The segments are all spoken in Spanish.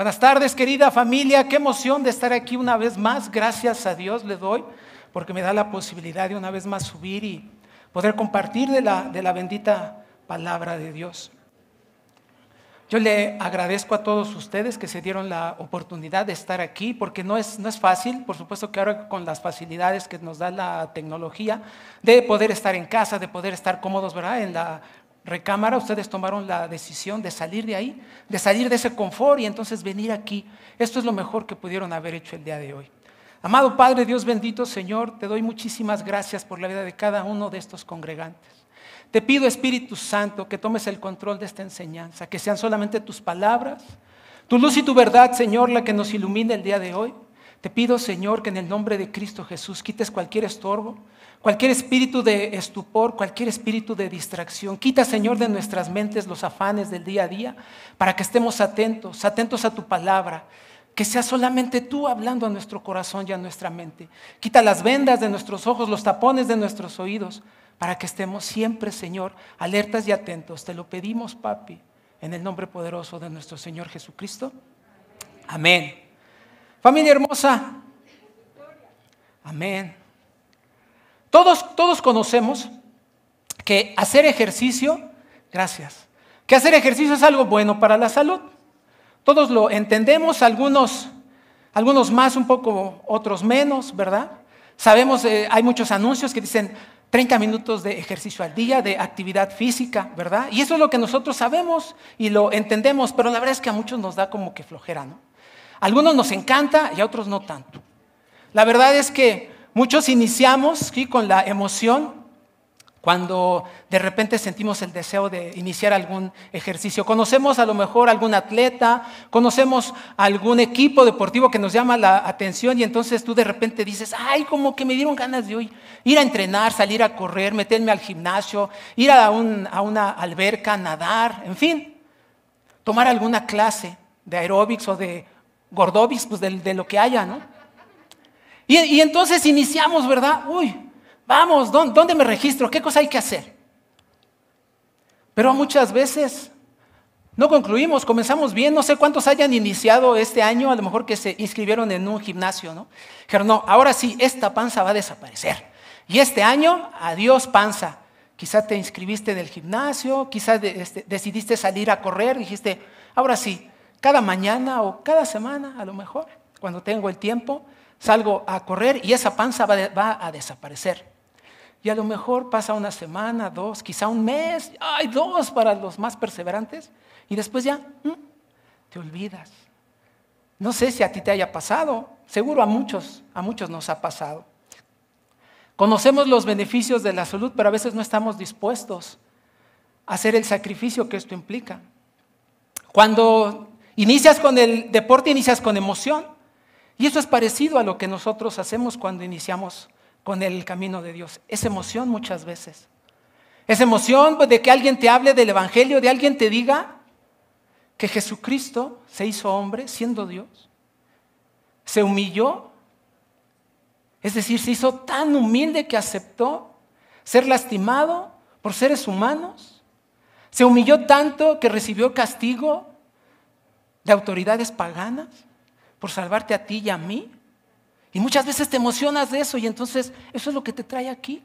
Buenas tardes, querida familia. Qué emoción de estar aquí una vez más. Gracias a Dios le doy porque me da la posibilidad de una vez más subir y poder compartir de la, de la bendita palabra de Dios. Yo le agradezco a todos ustedes que se dieron la oportunidad de estar aquí, porque no es, no es fácil, por supuesto que ahora con las facilidades que nos da la tecnología, de poder estar en casa, de poder estar cómodos, ¿verdad? En la recámara, ustedes tomaron la decisión de salir de ahí, de salir de ese confort y entonces venir aquí. Esto es lo mejor que pudieron haber hecho el día de hoy. Amado Padre, Dios bendito, Señor, te doy muchísimas gracias por la vida de cada uno de estos congregantes. Te pido, Espíritu Santo, que tomes el control de esta enseñanza, que sean solamente tus palabras, tu luz y tu verdad, Señor, la que nos ilumine el día de hoy. Te pido, Señor, que en el nombre de Cristo Jesús quites cualquier estorbo, Cualquier espíritu de estupor, cualquier espíritu de distracción, quita, Señor, de nuestras mentes los afanes del día a día para que estemos atentos, atentos a tu palabra, que sea solamente tú hablando a nuestro corazón y a nuestra mente. Quita las vendas de nuestros ojos, los tapones de nuestros oídos, para que estemos siempre, Señor, alertas y atentos. Te lo pedimos, papi, en el nombre poderoso de nuestro Señor Jesucristo. Amén. Familia hermosa. Amén. Todos, conocemos que hacer ejercicio, gracias, que hacer ejercicio es algo bueno para la salud. Todos lo entendemos, algunos, algunos más, un poco, otros menos, ¿verdad? Sabemos, eh, hay muchos anuncios que dicen 30 minutos de ejercicio al día, de actividad física, ¿verdad? Y eso es lo que nosotros sabemos y lo entendemos, pero la verdad es que a muchos nos da como que flojera, ¿no? algunos nos encanta y a otros no tanto. La verdad es que Muchos iniciamos aquí con la emoción cuando de repente sentimos el deseo de iniciar algún ejercicio. Conocemos a lo mejor algún atleta, conocemos algún equipo deportivo que nos llama la atención y entonces tú de repente dices, ay, como que me dieron ganas de hoy ir a entrenar, salir a correr, meterme al gimnasio, ir a, una alberca, nadar, en fin, tomar alguna clase de aeróbics o de gordobics, pues de lo que haya, ¿no? Y, entonces iniciamos, ¿verdad? Uy, vamos, ¿dónde, me registro? ¿Qué cosa hay que hacer? Pero muchas veces no concluimos, comenzamos bien, no sé cuántos hayan iniciado este año, a lo mejor que se inscribieron en un gimnasio, ¿no? Dijeron, no, ahora sí, esta panza va a desaparecer. Y este año, adiós panza. Quizá te inscribiste en el gimnasio, quizá este, decidiste salir a correr, dijiste, ahora sí, cada mañana o cada semana, a lo mejor, cuando tengo el tiempo, salgo a correr y esa panza va, a desaparecer. Y a lo mejor pasa una semana, dos, quizá un mes, hay dos para los más perseverantes, y después ya mm, te olvidas. No sé si a ti te haya pasado, seguro a muchos, a muchos nos ha pasado. Conocemos los beneficios de la salud, pero a veces no estamos dispuestos a hacer el sacrificio que esto implica. Cuando inicias con el deporte, inicias con emoción. Y eso es parecido a lo que nosotros hacemos cuando iniciamos con el camino de Dios. Es emoción muchas veces. Es emoción pues, de que alguien te hable del Evangelio, de alguien te diga que Jesucristo se hizo hombre siendo Dios. Se humilló. Es decir, se hizo tan humilde que aceptó ser lastimado por seres humanos. Se humilló tanto que recibió castigo de autoridades paganas por salvarte a ti y a mí. Y muchas veces te emocionas de eso y entonces eso es lo que te trae aquí.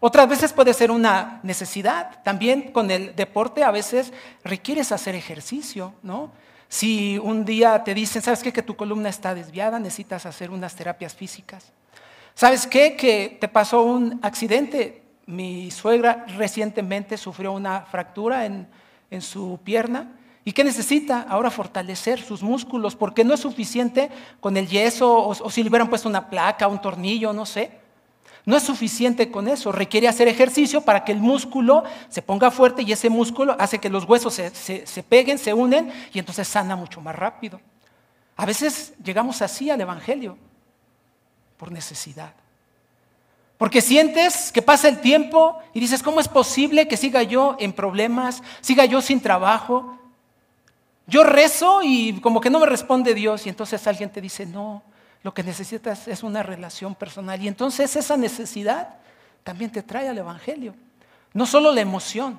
Otras veces puede ser una necesidad. También con el deporte a veces requieres hacer ejercicio, ¿no? Si un día te dicen, ¿sabes qué? Que tu columna está desviada, necesitas hacer unas terapias físicas. ¿Sabes qué? Que te pasó un accidente. Mi suegra recientemente sufrió una fractura en, en su pierna ¿Y qué necesita? Ahora fortalecer sus músculos, porque no es suficiente con el yeso o, si le hubieran puesto una placa, un tornillo, no sé. No es suficiente con eso, requiere hacer ejercicio para que el músculo se ponga fuerte y ese músculo hace que los huesos se peguen, se unen y entonces sana mucho más rápido. A veces llegamos así al Evangelio, por necesidad. Porque sientes que pasa el tiempo y dices, ¿cómo es posible que siga yo en problemas, siga yo sin trabajo, yo rezo y como que no me responde Dios y entonces alguien te dice, no, lo que necesitas es una relación personal. Y entonces esa necesidad también te trae al Evangelio. No solo la emoción,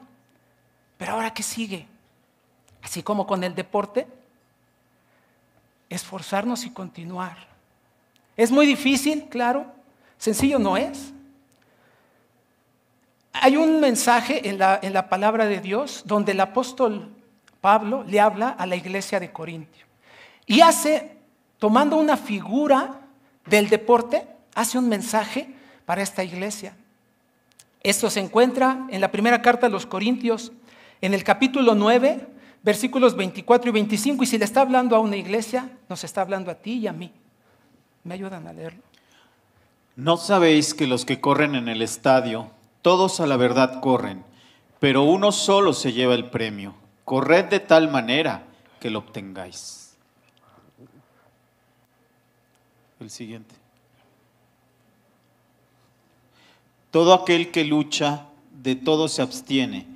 pero ahora qué sigue. Así como con el deporte, esforzarnos y continuar. Es muy difícil, claro, sencillo no es. Hay un mensaje en la, en la palabra de Dios donde el apóstol Pablo le habla a la iglesia de Corintio. Y hace, tomando una figura del deporte, hace un mensaje para esta iglesia. Esto se encuentra en la primera carta de los Corintios, en el capítulo 9, versículos 24 y 25. Y si le está hablando a una iglesia, nos está hablando a ti y a mí. ¿Me ayudan a leerlo? ¿No sabéis que los que corren en el estadio, todos a la verdad corren, pero uno solo se lleva el premio? corred de tal manera que lo obtengáis. El siguiente. Todo aquel que lucha, de todo se abstiene,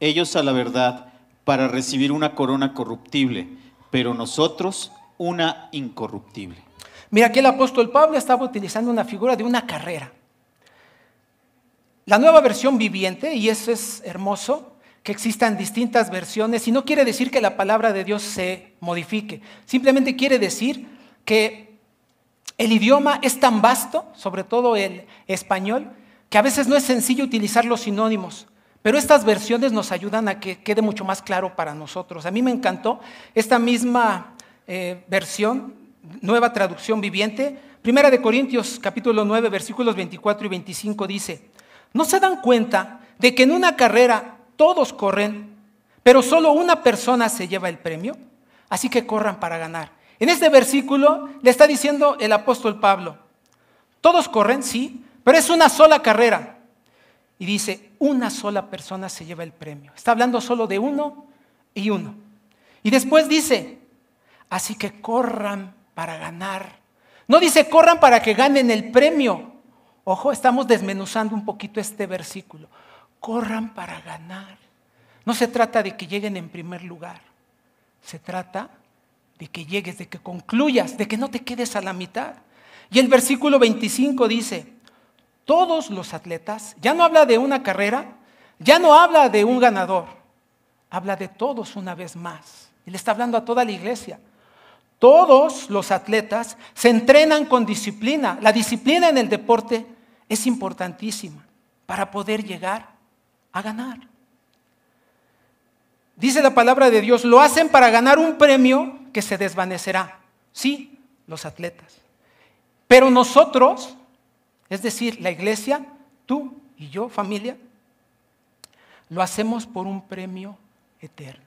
ellos a la verdad, para recibir una corona corruptible, pero nosotros una incorruptible. Mira, que el apóstol Pablo estaba utilizando una figura de una carrera. La nueva versión viviente, y eso es hermoso, que existan distintas versiones y no quiere decir que la palabra de Dios se modifique. Simplemente quiere decir que el idioma es tan vasto, sobre todo el español, que a veces no es sencillo utilizar los sinónimos. Pero estas versiones nos ayudan a que quede mucho más claro para nosotros. A mí me encantó esta misma eh, versión, nueva traducción viviente. Primera de Corintios capítulo 9 versículos 24 y 25 dice, ¿no se dan cuenta de que en una carrera todos corren, pero solo una persona se lleva el premio, así que corran para ganar. En este versículo le está diciendo el apóstol Pablo, todos corren, sí, pero es una sola carrera. Y dice, una sola persona se lleva el premio. Está hablando solo de uno y uno. Y después dice, así que corran para ganar. No dice, corran para que ganen el premio. Ojo, estamos desmenuzando un poquito este versículo corran para ganar. No se trata de que lleguen en primer lugar, se trata de que llegues, de que concluyas, de que no te quedes a la mitad. Y el versículo 25 dice, todos los atletas, ya no habla de una carrera, ya no habla de un ganador, habla de todos una vez más. Él está hablando a toda la iglesia. Todos los atletas se entrenan con disciplina. La disciplina en el deporte es importantísima para poder llegar a ganar. Dice la palabra de Dios, lo hacen para ganar un premio que se desvanecerá. Sí, los atletas. Pero nosotros, es decir, la iglesia, tú y yo, familia, lo hacemos por un premio eterno.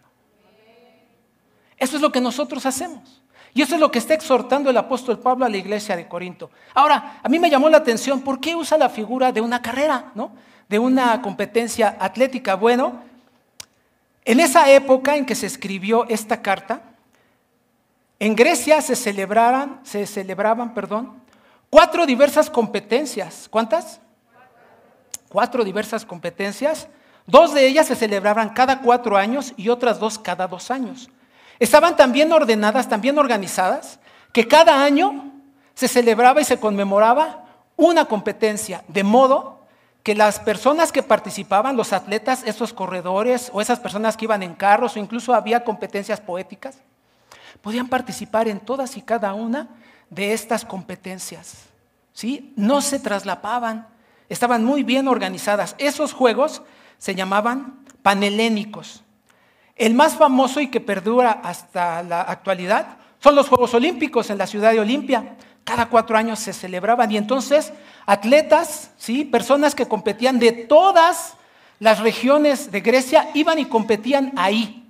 Eso es lo que nosotros hacemos. Y eso es lo que está exhortando el apóstol Pablo a la iglesia de Corinto. Ahora, a mí me llamó la atención, ¿por qué usa la figura de una carrera? ¿No? de una competencia atlética. Bueno, en esa época en que se escribió esta carta, en Grecia se celebraban, se celebraban perdón, cuatro diversas competencias. ¿Cuántas? Cuatro diversas competencias. Dos de ellas se celebraban cada cuatro años y otras dos cada dos años. Estaban tan bien ordenadas, tan bien organizadas, que cada año se celebraba y se conmemoraba una competencia, de modo que las personas que participaban, los atletas, esos corredores o esas personas que iban en carros o incluso había competencias poéticas, podían participar en todas y cada una de estas competencias. ¿sí? No se traslapaban, estaban muy bien organizadas. Esos juegos se llamaban panhelénicos. El más famoso y que perdura hasta la actualidad son los Juegos Olímpicos en la ciudad de Olimpia, cada cuatro años se celebraban y entonces atletas, ¿sí? personas que competían de todas las regiones de Grecia iban y competían ahí.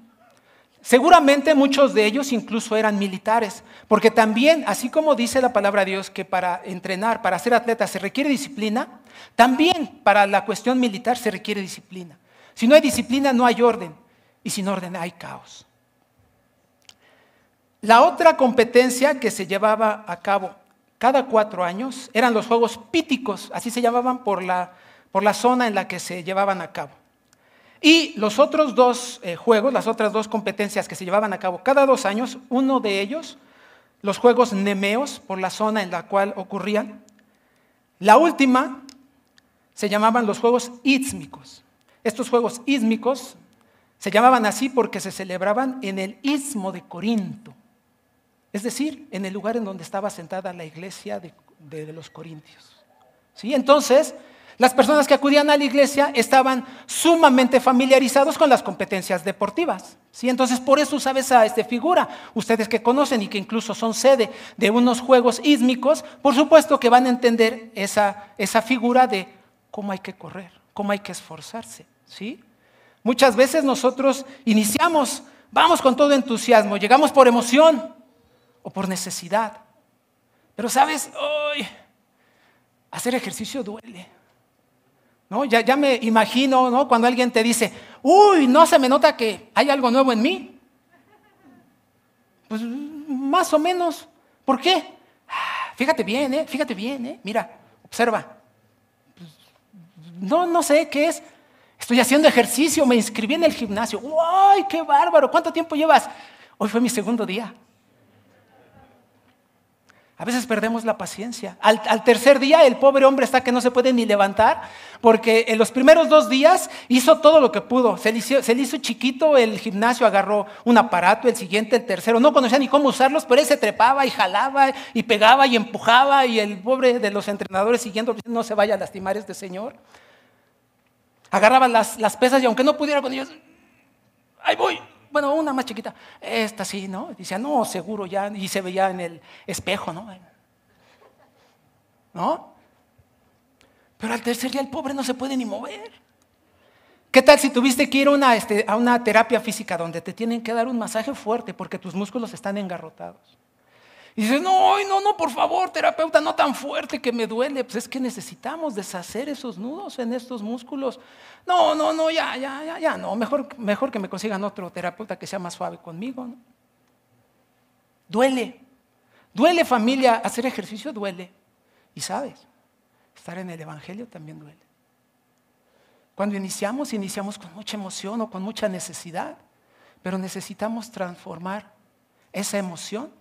Seguramente muchos de ellos incluso eran militares, porque también, así como dice la palabra de Dios que para entrenar, para ser atleta se requiere disciplina, también para la cuestión militar se requiere disciplina. Si no hay disciplina no hay orden, y sin orden hay caos. La otra competencia que se llevaba a cabo cada cuatro años, eran los Juegos Píticos, así se llamaban por la, por la zona en la que se llevaban a cabo. Y los otros dos eh, juegos, las otras dos competencias que se llevaban a cabo cada dos años, uno de ellos, los Juegos Nemeos, por la zona en la cual ocurrían. La última se llamaban los Juegos Ísmicos. Estos Juegos Ísmicos se llamaban así porque se celebraban en el Istmo de Corinto. Es decir, en el lugar en donde estaba sentada la iglesia de, los Corintios. ¿Sí? Entonces, las personas que acudían a la iglesia estaban sumamente familiarizados con las competencias deportivas. ¿sí? Entonces, por eso sabes a esta figura. Ustedes que conocen y que incluso son sede de unos juegos ísmicos, por supuesto que van a entender esa, esa figura de cómo hay que correr, cómo hay que esforzarse. ¿sí? Muchas veces nosotros iniciamos, vamos con todo entusiasmo, llegamos por emoción, o por necesidad. Pero sabes, hoy hacer ejercicio duele. ¿No? Ya, me imagino ¿no? cuando alguien te dice, uy, no se me nota que hay algo nuevo en mí. Pues más o menos. ¿Por qué? Ah, fíjate bien, ¿eh? fíjate bien, ¿eh? mira, observa. No, no sé qué es. Estoy haciendo ejercicio, me inscribí en el gimnasio. ¡Uy, qué bárbaro! ¿Cuánto tiempo llevas? Hoy fue mi segundo día. A veces perdemos la paciencia. Al, tercer día el pobre hombre está que no se puede ni levantar porque en los primeros dos días hizo todo lo que pudo. Se le, hizo, chiquito el gimnasio, agarró un aparato, el siguiente, el tercero. No conocía ni cómo usarlos, pero él se trepaba y jalaba y pegaba y empujaba y el pobre de los entrenadores siguiendo no se vaya a lastimar este señor. Agarraba las, las pesas y aunque no pudiera con ellos, ahí voy, bueno, una más chiquita, esta sí, ¿no? Dice, ah, no, seguro ya, y se veía en el espejo, ¿no? ¿No? Pero al tercer día el pobre no se puede ni mover. ¿Qué tal si tuviste que ir a una, este, a una terapia física donde te tienen que dar un masaje fuerte porque tus músculos están engarrotados? Y dices, no, no, no, por favor, terapeuta, no tan fuerte que me duele. Pues es que necesitamos deshacer esos nudos en estos músculos. No, no, no, ya, ya, ya, ya, no. Mejor, que me consigan otro terapeuta que sea más suave conmigo. Duele. Duele familia, hacer ejercicio duele. Y sabes, estar en el Evangelio también duele. Cuando iniciamos, iniciamos con mucha emoción o con mucha necesidad, pero necesitamos transformar esa emoción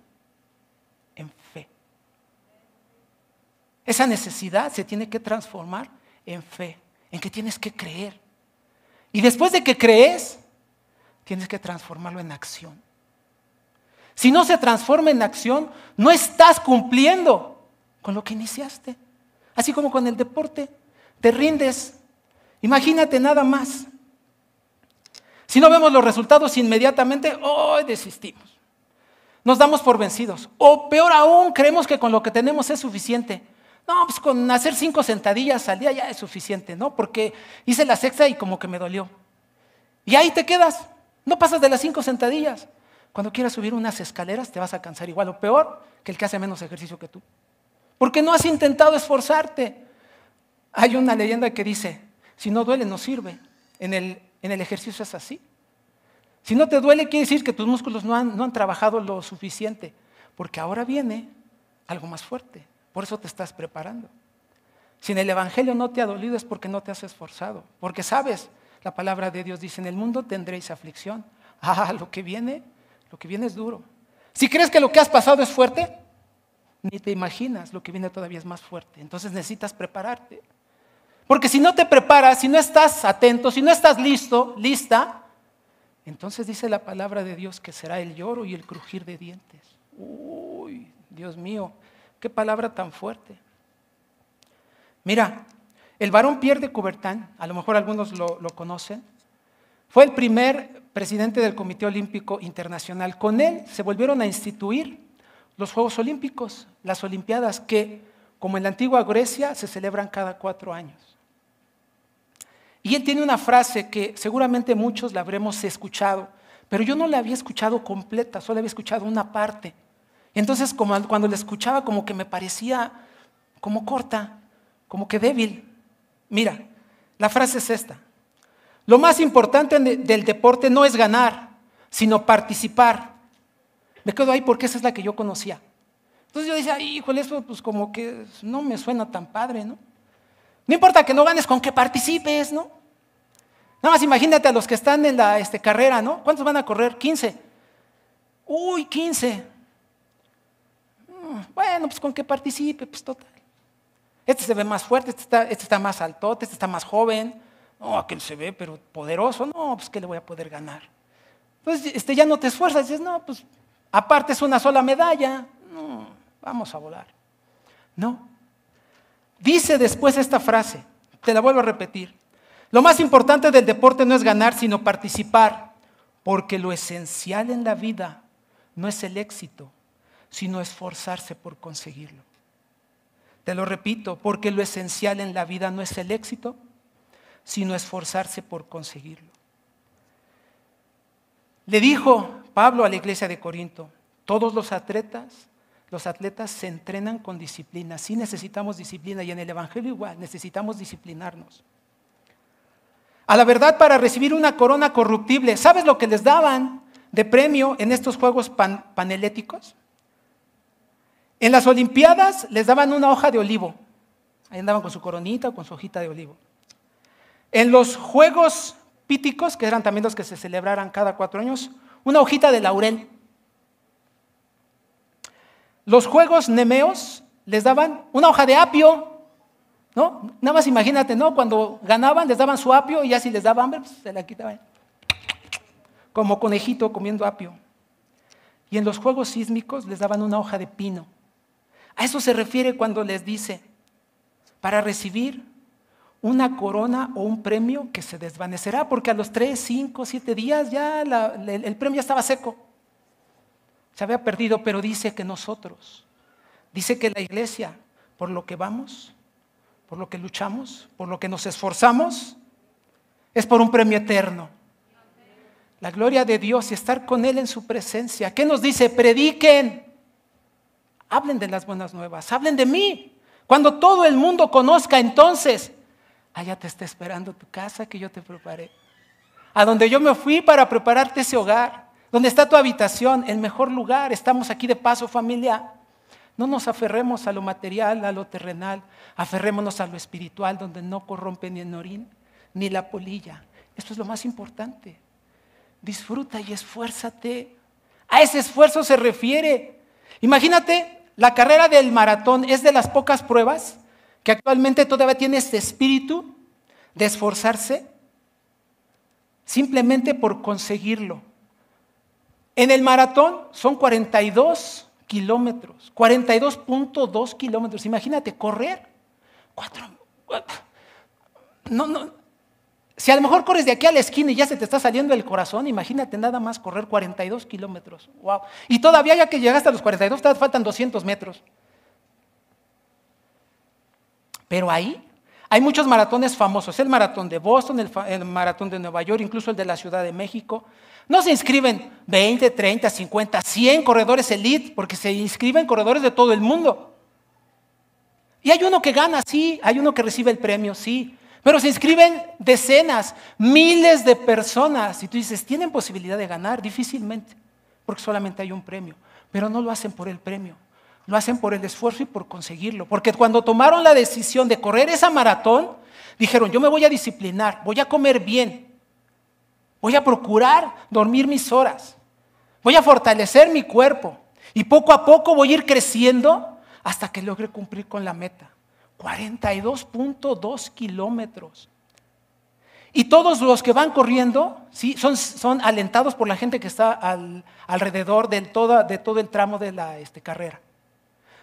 en fe. Esa necesidad se tiene que transformar en fe, en que tienes que creer. Y después de que crees, tienes que transformarlo en acción. Si no se transforma en acción, no estás cumpliendo con lo que iniciaste. Así como con el deporte, te rindes. Imagínate nada más. Si no vemos los resultados inmediatamente, hoy desistimos nos damos por vencidos. O peor aún, creemos que con lo que tenemos es suficiente. No, pues con hacer cinco sentadillas al día ya es suficiente, ¿no? Porque hice la sexta y como que me dolió. Y ahí te quedas. No pasas de las cinco sentadillas. Cuando quieras subir unas escaleras te vas a cansar igual o peor que el que hace menos ejercicio que tú. Porque no has intentado esforzarte. Hay una leyenda que dice, si no duele no sirve. En el, en el ejercicio es así. Si no te duele, quiere decir que tus músculos no han, trabajado lo suficiente, porque ahora viene algo más fuerte. Por eso te estás preparando. Si en el Evangelio no te ha dolido es porque no te has esforzado, porque sabes, la palabra de Dios dice, en el mundo tendréis aflicción. Ah, lo que viene, lo que viene es duro. Si crees que lo que has pasado es fuerte, ni te imaginas, lo que viene todavía es más fuerte. Entonces necesitas prepararte. Porque si no te preparas, si no estás atento, si no estás listo, lista, entonces dice la palabra de Dios que será el lloro y el crujir de dientes. Uy, Dios mío, qué palabra tan fuerte. Mira, el varón Pierre de Coubertin, a lo mejor algunos lo, lo conocen, fue el primer presidente del Comité Olímpico Internacional. Con él se volvieron a instituir los Juegos Olímpicos, las Olimpiadas, que como en la antigua Grecia se celebran cada cuatro años. Y él tiene una frase que seguramente muchos la habremos escuchado, pero yo no la había escuchado completa, solo había escuchado una parte. Entonces cuando la escuchaba como que me parecía como corta, como que débil. Mira, la frase es esta. Lo más importante del deporte no es ganar, sino participar. Me quedo ahí porque esa es la que yo conocía. Entonces yo decía, híjole, eso pues como que no me suena tan padre, ¿no? No importa que no ganes, con que participes, ¿no? Nada más imagínate a los que están en la este, carrera, ¿no? ¿Cuántos van a correr? 15. Uy, 15. Mm, bueno, pues con qué participe, pues total. Este se ve más fuerte, este, este está, más altote, este está más joven. No, aquel se ve, pero poderoso. No, pues que le voy a poder ganar. Pues este, ya no te esfuerzas, dices, no, pues aparte es una sola medalla. No, vamos a volar. No. Dice después esta frase, te la vuelvo a repetir. Lo más importante del deporte no es ganar, sino participar, porque lo esencial en la vida no es el éxito, sino esforzarse por conseguirlo. Te lo repito, porque lo esencial en la vida no es el éxito, sino esforzarse por conseguirlo. Le dijo Pablo a la iglesia de Corinto, todos los atletas, los atletas se entrenan con disciplina. si necesitamos disciplina y en el Evangelio igual, necesitamos disciplinarnos a la verdad para recibir una corona corruptible. ¿Sabes lo que les daban de premio en estos juegos paneléticos? En las Olimpiadas les daban una hoja de olivo. Ahí andaban con su coronita o con su hojita de olivo. En los Juegos Píticos, que eran también los que se celebraran cada cuatro años, una hojita de laurel. Los Juegos Nemeos les daban una hoja de apio ¿No? Nada más imagínate, ¿no? Cuando ganaban, les daban su apio y ya si les daba hambre, pues, se la quitaban. Como conejito comiendo apio. Y en los juegos sísmicos les daban una hoja de pino. A eso se refiere cuando les dice, para recibir una corona o un premio que se desvanecerá, porque a los 3, 5, 7 días ya el, el premio ya estaba seco. Se había perdido, pero dice que nosotros, dice que la iglesia, por lo que vamos, por lo que luchamos, por lo que nos esforzamos, es por un premio eterno. La gloria de Dios y estar con Él en su presencia. ¿Qué nos dice? Prediquen. Hablen de las buenas nuevas. Hablen de mí. Cuando todo el mundo conozca entonces, allá te está esperando tu casa que yo te preparé. A donde yo me fui para prepararte ese hogar. Donde está tu habitación, el mejor lugar. Estamos aquí de paso familia. No nos aferremos a lo material, a lo terrenal, aferrémonos a lo espiritual donde no corrompe ni el norín, ni la polilla. Esto es lo más importante. Disfruta y esfuérzate. A ese esfuerzo se refiere. Imagínate, la carrera del maratón es de las pocas pruebas que actualmente todavía tiene este espíritu de esforzarse simplemente por conseguirlo. En el maratón son 42 kilómetros, 42.2 kilómetros. Imagínate, correr. No, no. Si a lo mejor corres de aquí a la esquina y ya se te está saliendo el corazón, imagínate nada más correr 42 kilómetros. Wow. Y todavía ya que llegaste a los 42, te faltan 200 metros. Pero ahí hay muchos maratones famosos, el maratón de Boston, el, maratón de Nueva York, incluso el de la Ciudad de México. No se inscriben 20, 30, 50, 100 corredores elite, porque se inscriben corredores de todo el mundo. Y hay uno que gana, sí, hay uno que recibe el premio, sí, pero se inscriben decenas, miles de personas. Y tú dices, ¿tienen posibilidad de ganar? Difícilmente, porque solamente hay un premio. Pero no lo hacen por el premio, lo hacen por el esfuerzo y por conseguirlo. Porque cuando tomaron la decisión de correr esa maratón, dijeron, yo me voy a disciplinar, voy a comer bien, Voy a procurar dormir mis horas. Voy a fortalecer mi cuerpo. Y poco a poco voy a ir creciendo hasta que logre cumplir con la meta. 42.2 kilómetros. Y todos los que van corriendo ¿sí? son, alentados por la gente que está alrededor de, toda, todo el tramo de la este, carrera.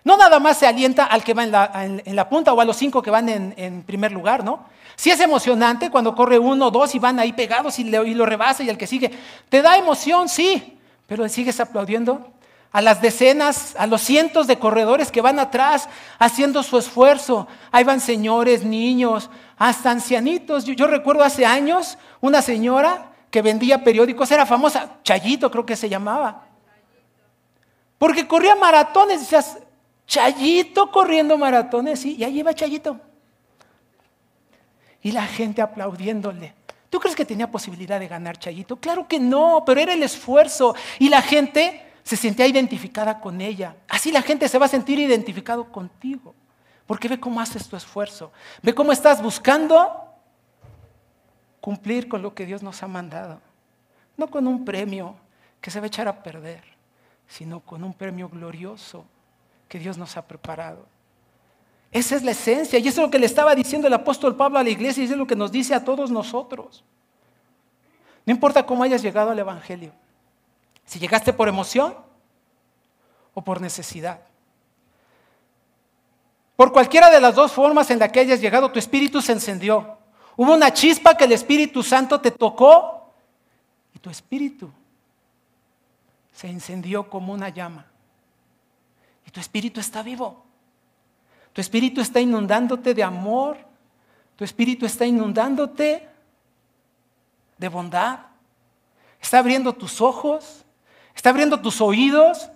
No nada más se alienta al que va en la, punta o a los cinco que van en primer lugar, ¿no? Sí es emocionante cuando corre uno o dos y van ahí pegados y, lo rebasa y el que sigue. Te da emoción, sí, pero sigues aplaudiendo a las decenas, a los cientos de corredores que van atrás haciendo su esfuerzo. Ahí van señores, niños, hasta ancianitos. Yo, recuerdo hace años una señora que vendía periódicos, era famosa, Chayito creo que se llamaba. Porque corría maratones, decías, Chayito corriendo maratones, sí, y ahí iba Chayito y la gente aplaudiéndole. ¿Tú crees que tenía posibilidad de ganar Chayito? Claro que no, pero era el esfuerzo y la gente se sentía identificada con ella. Así la gente se va a sentir identificado contigo, porque ve cómo haces tu esfuerzo, ve cómo estás buscando cumplir con lo que Dios nos ha mandado, no con un premio que se va a echar a perder, sino con un premio glorioso que Dios nos ha preparado. Esa es la esencia y eso es lo que le estaba diciendo el apóstol Pablo a la iglesia y eso es lo que nos dice a todos nosotros. No importa cómo hayas llegado al Evangelio, si llegaste por emoción o por necesidad. Por cualquiera de las dos formas en la que hayas llegado, tu espíritu se encendió. Hubo una chispa que el Espíritu Santo te tocó y tu espíritu se encendió como una llama. Y tu espíritu está vivo. Tu espíritu está inundándote de amor. Tu espíritu está inundándote de bondad. Está abriendo tus ojos. Está abriendo tus oídos.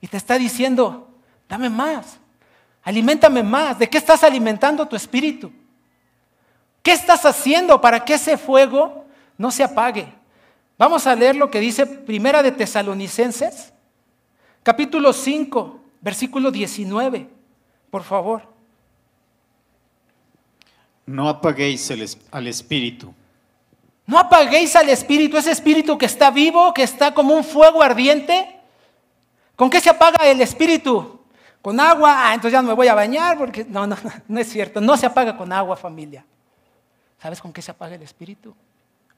Y te está diciendo, dame más. alimentame más. ¿De qué estás alimentando tu espíritu? ¿Qué estás haciendo para que ese fuego no se apague? Vamos a leer lo que dice Primera de Tesalonicenses, capítulo 5, versículo 19. Por favor. No apaguéis al espíritu. No apaguéis al espíritu, ese espíritu que está vivo, que está como un fuego ardiente. ¿Con qué se apaga el espíritu? Con agua. Ah, entonces ya no me voy a bañar porque no, no, no es cierto. No se apaga con agua, familia. ¿Sabes con qué se apaga el espíritu?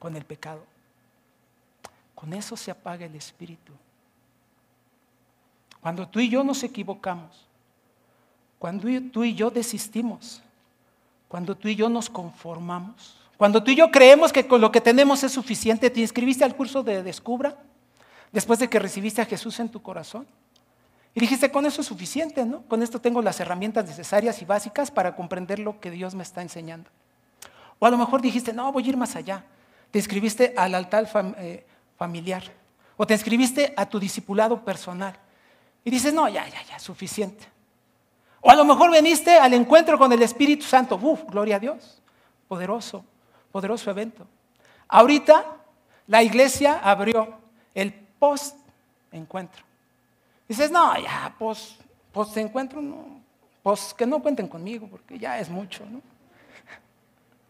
Con el pecado. Con eso se apaga el espíritu. Cuando tú y yo nos equivocamos, cuando tú y yo desistimos, cuando tú y yo nos conformamos, cuando tú y yo creemos que con lo que tenemos es suficiente, te inscribiste al curso de Descubra, después de que recibiste a Jesús en tu corazón. Y dijiste, con eso es suficiente, ¿no? Con esto tengo las herramientas necesarias y básicas para comprender lo que Dios me está enseñando. O a lo mejor dijiste, no, voy a ir más allá. Te inscribiste al altar eh, familiar. O te inscribiste a tu discipulado personal. Y dices, no, ya, ya, ya, suficiente. O a lo mejor veniste al encuentro con el Espíritu Santo. Uf, gloria a Dios. Poderoso, poderoso evento. Ahorita la iglesia abrió el post-encuentro. Dices, no, ya, post, encuentro no. Post, que no cuenten conmigo, porque ya es mucho, ¿no?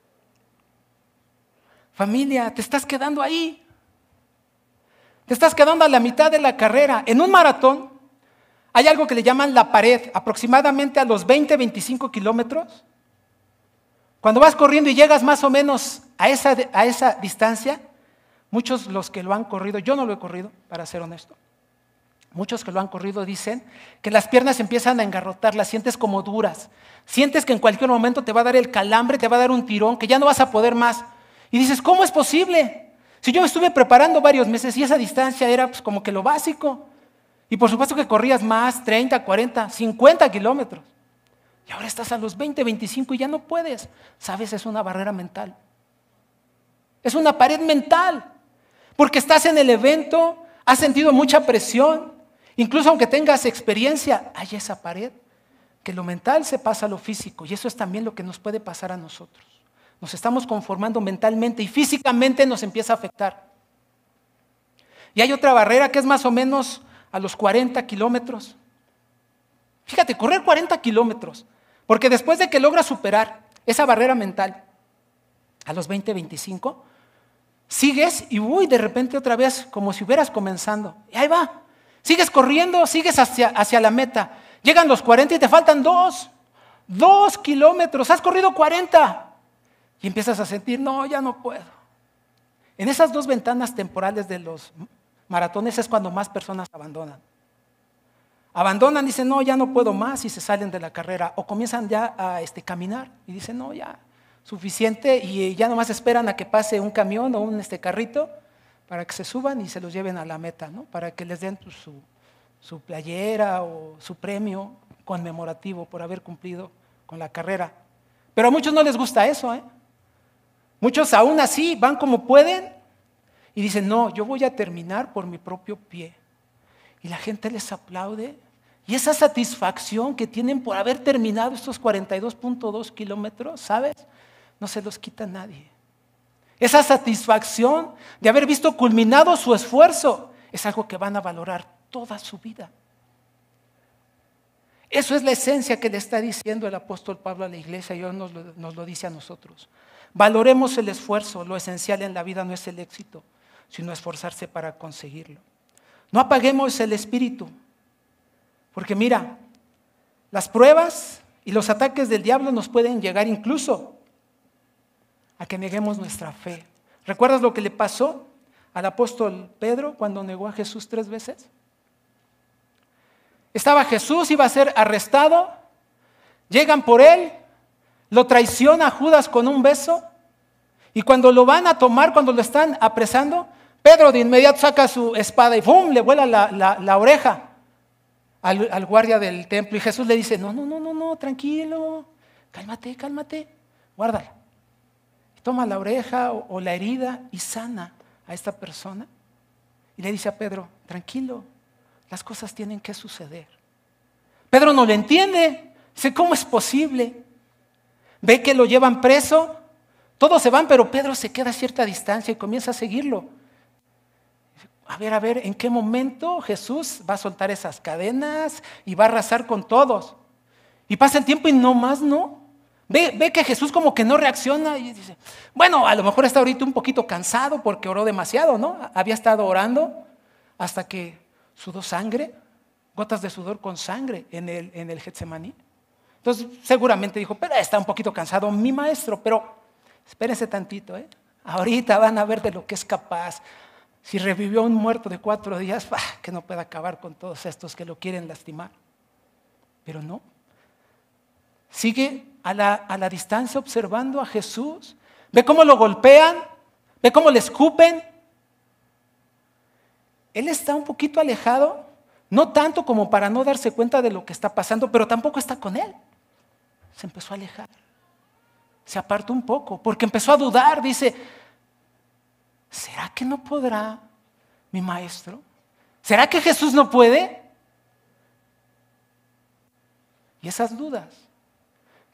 Familia, te estás quedando ahí. Te estás quedando a la mitad de la carrera. En un maratón, hay algo que le llaman la pared, aproximadamente a los 20, 25 kilómetros. Cuando vas corriendo y llegas más o menos a esa, distancia, muchos los que lo han corrido, yo no lo he corrido, para ser honesto, muchos que lo han corrido dicen que las piernas empiezan a engarrotar, las sientes como duras, sientes que en cualquier momento te va a dar el calambre, te va a dar un tirón, que ya no vas a poder más. Y dices, ¿cómo es posible? Si yo me estuve preparando varios meses y esa distancia era pues, como que lo básico. Y por supuesto que corrías más, 30, 40, 50 kilómetros. Y ahora estás a los 20, 25 y ya no puedes. Sabes, es una barrera mental. Es una pared mental. Porque estás en el evento, has sentido mucha presión. Incluso aunque tengas experiencia, hay esa pared. Que lo mental se pasa a lo físico. Y eso es también lo que nos puede pasar a nosotros. Nos estamos conformando mentalmente y físicamente nos empieza a afectar. Y hay otra barrera que es más o menos a los 40 kilómetros. Fíjate, correr 40 kilómetros. Porque después de que logras superar esa barrera mental, a los 20, 25, sigues y uy, de repente otra vez, como si hubieras comenzando. Y ahí va. Sigues corriendo, sigues hacia, hacia la meta. Llegan los 40 y te faltan dos. Dos kilómetros. Has corrido 40. Y empiezas a sentir, no, ya no puedo. En esas dos ventanas temporales de los maratones es cuando más personas abandonan. Abandonan, dicen, no, ya no puedo más y se salen de la carrera. O comienzan ya a este, caminar y dicen, no, ya, suficiente y eh, ya nomás esperan a que pase un camión o un este, carrito para que se suban y se los lleven a la meta, para que les den pues, su, playera o su premio conmemorativo por haber cumplido con la carrera. Pero a muchos no les gusta eso. ¿eh? Muchos aún así van como pueden y dicen, no, yo voy a terminar por mi propio pie. Y la gente les aplaude. Y esa satisfacción que tienen por haber terminado estos 42.2 kilómetros, ¿sabes? No se los quita nadie. Esa satisfacción de haber visto culminado su esfuerzo es algo que van a valorar toda su vida. Eso es la esencia que le está diciendo el apóstol Pablo a la iglesia y hoy nos lo dice a nosotros. Valoremos el esfuerzo, lo esencial en la vida no es el éxito, sino esforzarse para conseguirlo. No apaguemos el espíritu, porque mira, las pruebas y los ataques del diablo nos pueden llegar incluso a que neguemos nuestra fe. ¿Recuerdas lo que le pasó al apóstol Pedro cuando negó a Jesús tres veces? Estaba Jesús, iba a ser arrestado, llegan por él, lo traiciona a Judas con un beso, y cuando lo van a tomar, cuando lo están apresando, Pedro de inmediato saca su espada y ¡pum! le vuela la, oreja al, guardia del templo. Y Jesús le dice, no, no, no, no, no, tranquilo, cálmate, cálmate, guárdala. toma la oreja o, la herida y sana a esta persona. Y le dice a Pedro, tranquilo, las cosas tienen que suceder. Pedro no le entiende. sé ¿cómo es posible? Ve que lo llevan preso. Todos se van, pero Pedro se queda a cierta distancia y comienza a seguirlo a ver, a ver, ¿en qué momento Jesús va a soltar esas cadenas y va a arrasar con todos? Y pasa el tiempo y no más, ¿no? Ve, ve, que Jesús como que no reacciona y dice, bueno, a lo mejor está ahorita un poquito cansado porque oró demasiado, ¿no? Había estado orando hasta que sudó sangre, gotas de sudor con sangre en el, en el Getsemaní. Entonces seguramente dijo, pero está un poquito cansado mi maestro, pero espérense tantito, ¿eh? Ahorita van a ver de lo que es capaz. Si revivió a un muerto de cuatro días, ¡ah! que no pueda acabar con todos estos que lo quieren lastimar. Pero no. Sigue a la, a la distancia observando a Jesús. Ve cómo lo golpean, ve cómo le escupen. Él está un poquito alejado, no tanto como para no darse cuenta de lo que está pasando, pero tampoco está con él. Se empezó a alejar, se apartó un poco, porque empezó a dudar, dice, ¿será que no podrá mi maestro? ¿Será que Jesús no puede? Y esas dudas,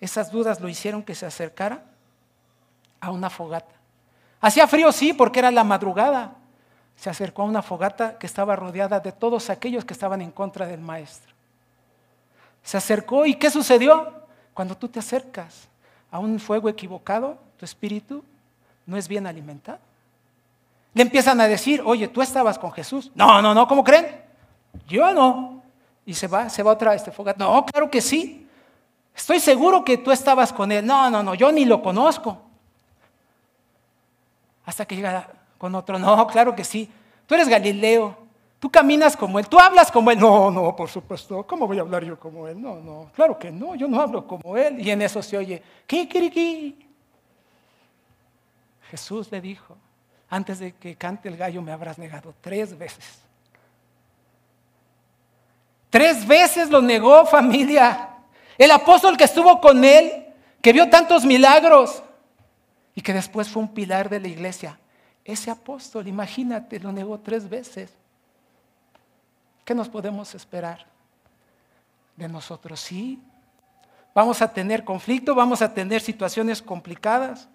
esas dudas lo hicieron que se acercara a una fogata. Hacía frío, sí, porque era la madrugada. Se acercó a una fogata que estaba rodeada de todos aquellos que estaban en contra del maestro. Se acercó y ¿qué sucedió? Cuando tú te acercas a un fuego equivocado, tu espíritu no es bien alimentado. Le empiezan a decir, oye, tú estabas con Jesús. No, no, no, ¿cómo creen? Yo no. Y se va, se va otra vez, este fogata. No, claro que sí. Estoy seguro que tú estabas con él. No, no, no, yo ni lo conozco. Hasta que llega con otro. No, claro que sí. Tú eres Galileo. Tú caminas como él. Tú hablas como él. No, no, por supuesto. ¿Cómo voy a hablar yo como él? No, no, claro que no. Yo no hablo como él. Y en eso se oye, ¿qué, Jesús le dijo, antes de que cante el gallo me habrás negado tres veces. Tres veces lo negó familia. El apóstol que estuvo con él, que vio tantos milagros y que después fue un pilar de la iglesia. Ese apóstol, imagínate, lo negó tres veces. ¿Qué nos podemos esperar de nosotros? Sí, vamos a tener conflicto, vamos a tener situaciones complicadas.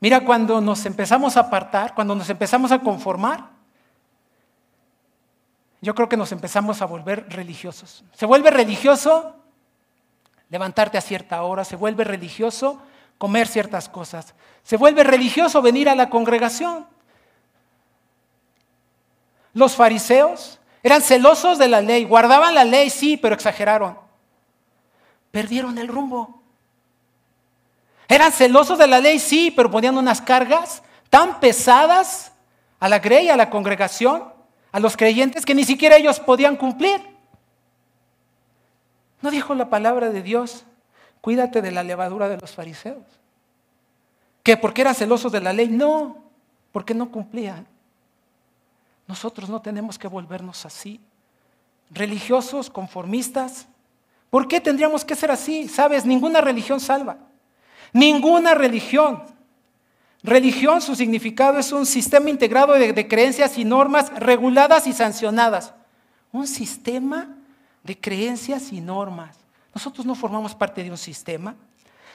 Mira, cuando nos empezamos a apartar, cuando nos empezamos a conformar, yo creo que nos empezamos a volver religiosos. Se vuelve religioso levantarte a cierta hora, se vuelve religioso comer ciertas cosas, se vuelve religioso venir a la congregación. Los fariseos eran celosos de la ley, guardaban la ley, sí, pero exageraron. Perdieron el rumbo. Eran celosos de la ley, sí, pero ponían unas cargas tan pesadas a la grey, a la congregación, a los creyentes que ni siquiera ellos podían cumplir. ¿No dijo la palabra de Dios? Cuídate de la levadura de los fariseos. ¿Que porque eran celosos de la ley? No, porque no cumplían. Nosotros no tenemos que volvernos así. Religiosos, conformistas. ¿Por qué tendríamos que ser así? Sabes, ninguna religión salva. Ninguna religión. Religión, su significado es un sistema integrado de, creencias y normas reguladas y sancionadas. Un sistema de creencias y normas. Nosotros no formamos parte de un sistema.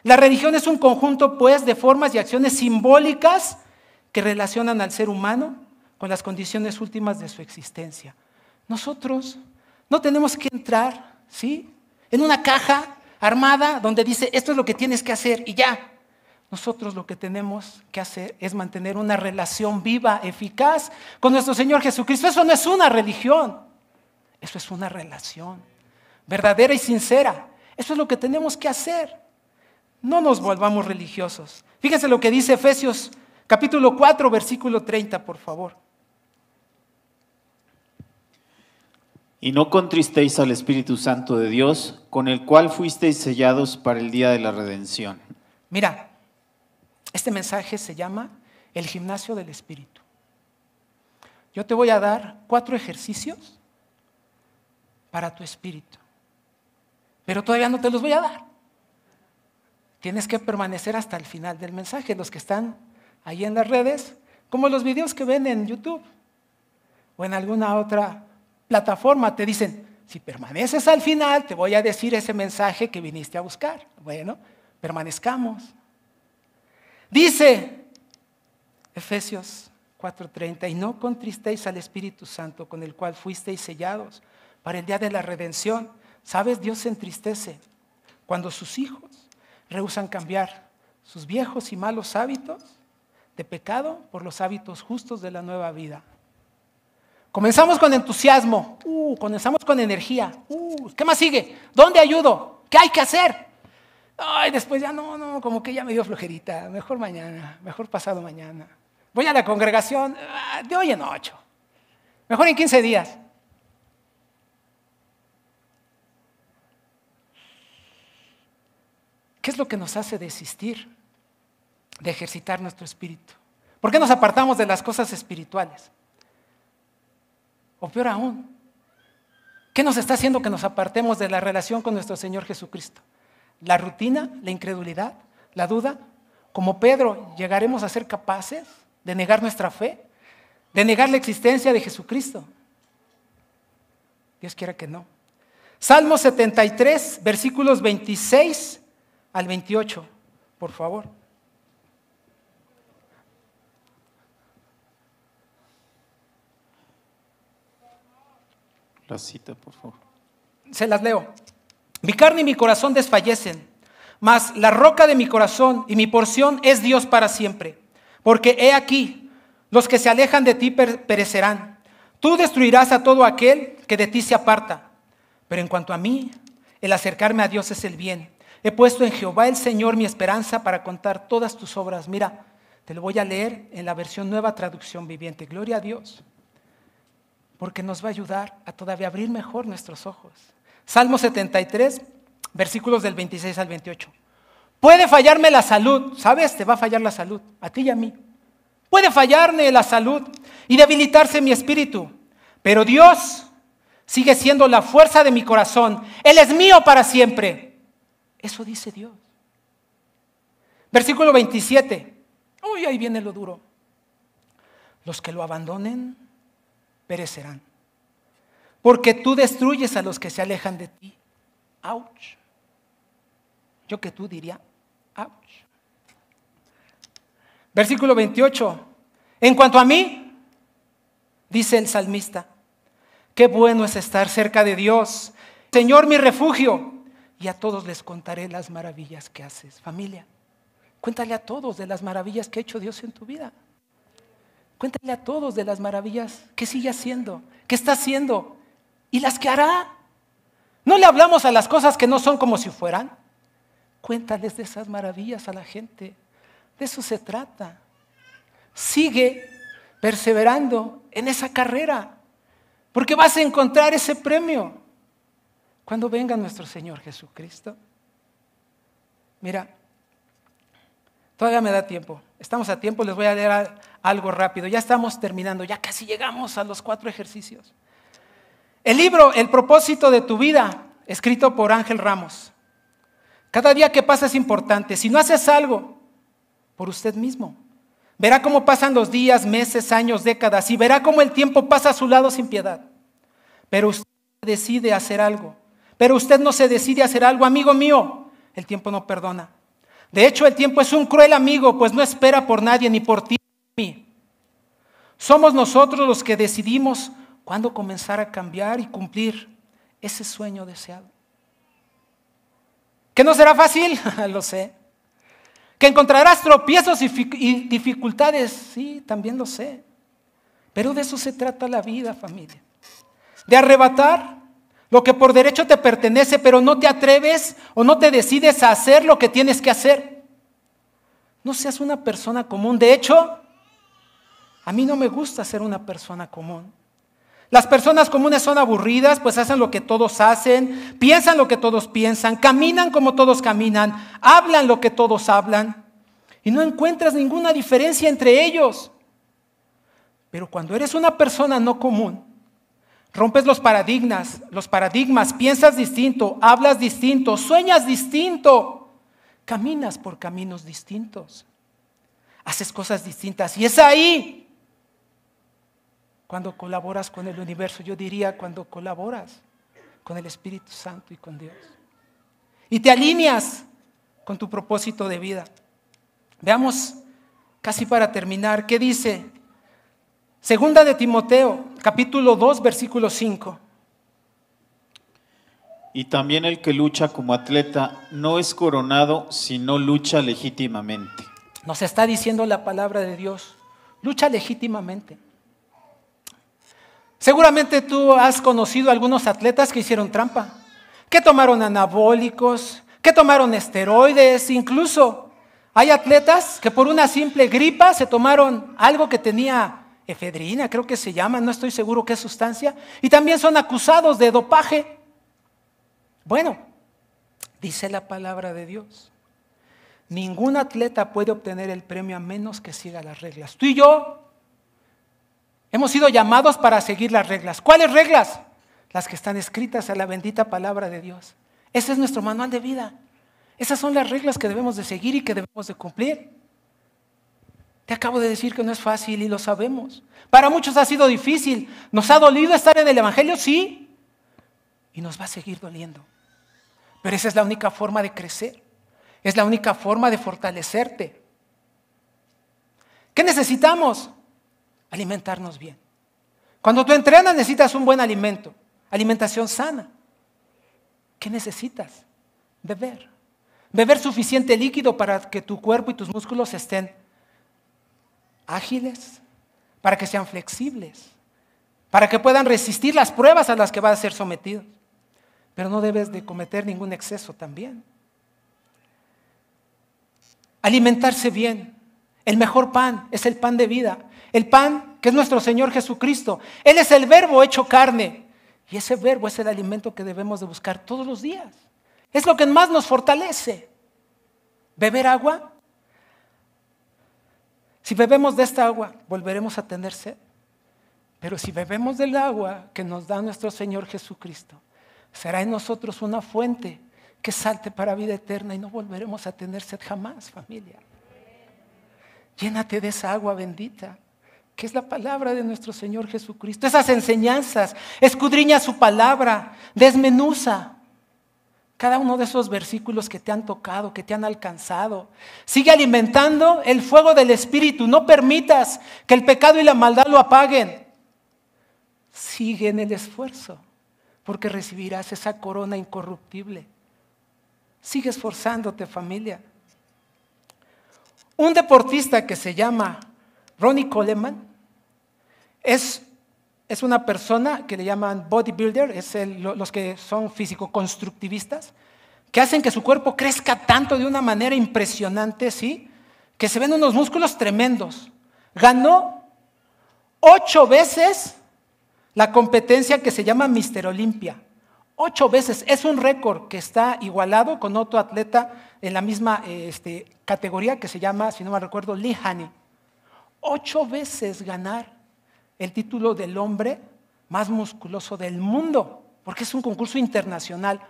La religión es un conjunto, pues, de formas y acciones simbólicas que relacionan al ser humano con las condiciones últimas de su existencia. Nosotros no tenemos que entrar, ¿sí? En una caja armada donde dice, esto es lo que tienes que hacer y ya. Nosotros lo que tenemos que hacer es mantener una relación viva, eficaz con nuestro Señor Jesucristo. Eso no es una religión, eso es una relación verdadera y sincera. Eso es lo que tenemos que hacer. No nos volvamos religiosos. Fíjense lo que dice Efesios capítulo 4, versículo 30, por favor. y no contristéis al Espíritu Santo de Dios, con el cual fuisteis sellados para el día de la redención. Mira, este mensaje se llama el gimnasio del Espíritu. Yo te voy a dar cuatro ejercicios para tu espíritu, pero todavía no te los voy a dar. Tienes que permanecer hasta el final del mensaje, los que están ahí en las redes, como los videos que ven en YouTube o en alguna otra plataforma te dicen, si permaneces al final, te voy a decir ese mensaje que viniste a buscar. Bueno, permanezcamos. Dice Efesios 4:30, y no contristéis al Espíritu Santo con el cual fuisteis sellados para el día de la redención. ¿Sabes? Dios se entristece cuando sus hijos rehusan cambiar sus viejos y malos hábitos de pecado por los hábitos justos de la nueva vida. Comenzamos con entusiasmo, uh, comenzamos con energía. Uh, ¿Qué más sigue? ¿Dónde ayudo? ¿Qué hay que hacer? Ay, después ya no, no, como que ya me dio flojerita. Mejor mañana, mejor pasado mañana. Voy a la congregación ah, de hoy en ocho. Mejor en quince días. ¿Qué es lo que nos hace desistir de ejercitar nuestro espíritu? ¿Por qué nos apartamos de las cosas espirituales? O peor aún, ¿qué nos está haciendo que nos apartemos de la relación con nuestro Señor Jesucristo? ¿La rutina, la incredulidad, la duda? Como Pedro, ¿llegaremos a ser capaces de negar nuestra fe? ¿De negar la existencia de Jesucristo? Dios quiera que no. Salmo 73, versículos 26 al 28, por favor. Se las leo. Mi carne y mi corazón desfallecen, mas la roca de mi corazón y mi porción es Dios para siempre. Porque he aquí, los que se alejan de ti perecerán. Tú destruirás a todo aquel que de ti se aparta. Pero en cuanto a mí, el acercarme a Dios es el bien. He puesto en Jehová el Señor mi esperanza para contar todas tus obras. Mira, te lo voy a leer en la versión nueva traducción viviente. Gloria a Dios porque nos va a ayudar a todavía abrir mejor nuestros ojos. Salmo 73, versículos del 26 al 28. Puede fallarme la salud, ¿sabes? Te va a fallar la salud, a ti y a mí. Puede fallarme la salud y debilitarse mi espíritu, pero Dios sigue siendo la fuerza de mi corazón. Él es mío para siempre. Eso dice Dios. Versículo 27. Uy, ahí viene lo duro. Los que lo abandonen perecerán. Porque tú destruyes a los que se alejan de ti. Ouch. Yo que tú diría, Versículo 28. En cuanto a mí, dice el salmista, qué bueno es estar cerca de Dios, Señor mi refugio, y a todos les contaré las maravillas que haces. Familia, cuéntale a todos de las maravillas que ha hecho Dios en tu vida. Cuéntale a todos de las maravillas que sigue haciendo, que está haciendo y las que hará. No le hablamos a las cosas que no son como si fueran. Cuéntales de esas maravillas a la gente. De eso se trata. Sigue perseverando en esa carrera, porque vas a encontrar ese premio cuando venga nuestro Señor Jesucristo. Mira, Todavía me da tiempo. Estamos a tiempo, les voy a leer algo rápido. Ya estamos terminando, ya casi llegamos a los cuatro ejercicios. El libro El propósito de tu vida, escrito por Ángel Ramos. Cada día que pasa es importante. Si no haces algo por usted mismo, verá cómo pasan los días, meses, años, décadas y verá cómo el tiempo pasa a su lado sin piedad. Pero usted decide hacer algo. Pero usted no se decide a hacer algo, amigo mío. El tiempo no perdona. De hecho, el tiempo es un cruel amigo, pues no espera por nadie, ni por ti ni por mí. Somos nosotros los que decidimos cuándo comenzar a cambiar y cumplir ese sueño deseado. Que no será fácil, lo sé. Que encontrarás tropiezos y dificultades, sí, también lo sé. Pero de eso se trata la vida, familia. De arrebatar lo que por derecho te pertenece, pero no te atreves o no te decides a hacer lo que tienes que hacer. No seas una persona común. De hecho, a mí no me gusta ser una persona común. Las personas comunes son aburridas, pues hacen lo que todos hacen, piensan lo que todos piensan, caminan como todos caminan, hablan lo que todos hablan, y no encuentras ninguna diferencia entre ellos. Pero cuando eres una persona no común, Rompes los paradigmas, los paradigmas, piensas distinto, hablas distinto, sueñas distinto, caminas por caminos distintos, haces cosas distintas. Y es ahí cuando colaboras con el universo, yo diría cuando colaboras con el Espíritu Santo y con Dios. Y te alineas con tu propósito de vida. Veamos, casi para terminar, ¿qué dice? Segunda de Timoteo capítulo 2, versículo 5. Y también el que lucha como atleta no es coronado si no lucha legítimamente. Nos está diciendo la palabra de Dios, lucha legítimamente. Seguramente tú has conocido a algunos atletas que hicieron trampa, que tomaron anabólicos, que tomaron esteroides, incluso hay atletas que por una simple gripa se tomaron algo que tenía efedrina, creo que se llama, no estoy seguro qué sustancia, y también son acusados de dopaje. Bueno, dice la palabra de Dios. Ningún atleta puede obtener el premio a menos que siga las reglas. Tú y yo hemos sido llamados para seguir las reglas. ¿Cuáles reglas? Las que están escritas a la bendita palabra de Dios. Ese es nuestro manual de vida. Esas son las reglas que debemos de seguir y que debemos de cumplir. Te acabo de decir que no es fácil y lo sabemos. Para muchos ha sido difícil. ¿Nos ha dolido estar en el Evangelio? Sí. Y nos va a seguir doliendo. Pero esa es la única forma de crecer. Es la única forma de fortalecerte. ¿Qué necesitamos? Alimentarnos bien. Cuando tú entrenas necesitas un buen alimento, alimentación sana. ¿Qué necesitas? Beber. Beber suficiente líquido para que tu cuerpo y tus músculos estén ágiles, para que sean flexibles, para que puedan resistir las pruebas a las que van a ser sometidos. Pero no debes de cometer ningún exceso también. Alimentarse bien. El mejor pan es el pan de vida. El pan que es nuestro Señor Jesucristo. Él es el verbo hecho carne. Y ese verbo es el alimento que debemos de buscar todos los días. Es lo que más nos fortalece. Beber agua si bebemos de esta agua, volveremos a tener sed. Pero si bebemos del agua que nos da nuestro Señor Jesucristo, será en nosotros una fuente que salte para vida eterna y no volveremos a tener sed jamás, familia. Llénate de esa agua bendita, que es la palabra de nuestro Señor Jesucristo. Esas enseñanzas, escudriña su palabra, desmenuza, cada uno de esos versículos que te han tocado, que te han alcanzado. Sigue alimentando el fuego del Espíritu. No permitas que el pecado y la maldad lo apaguen. Sigue en el esfuerzo, porque recibirás esa corona incorruptible. Sigue esforzándote familia. Un deportista que se llama Ronnie Coleman es es una persona que le llaman bodybuilder, es los que son físico-constructivistas, que hacen que su cuerpo crezca tanto de una manera impresionante, ¿sí? Que se ven unos músculos tremendos. Ganó ocho veces la competencia que se llama Mister Olimpia. Ocho veces. Es un récord que está igualado con otro atleta en la misma eh, este, categoría que se llama, si no me recuerdo, Lee Haney. Ocho veces ganar el título del hombre más musculoso del mundo, porque es un concurso internacional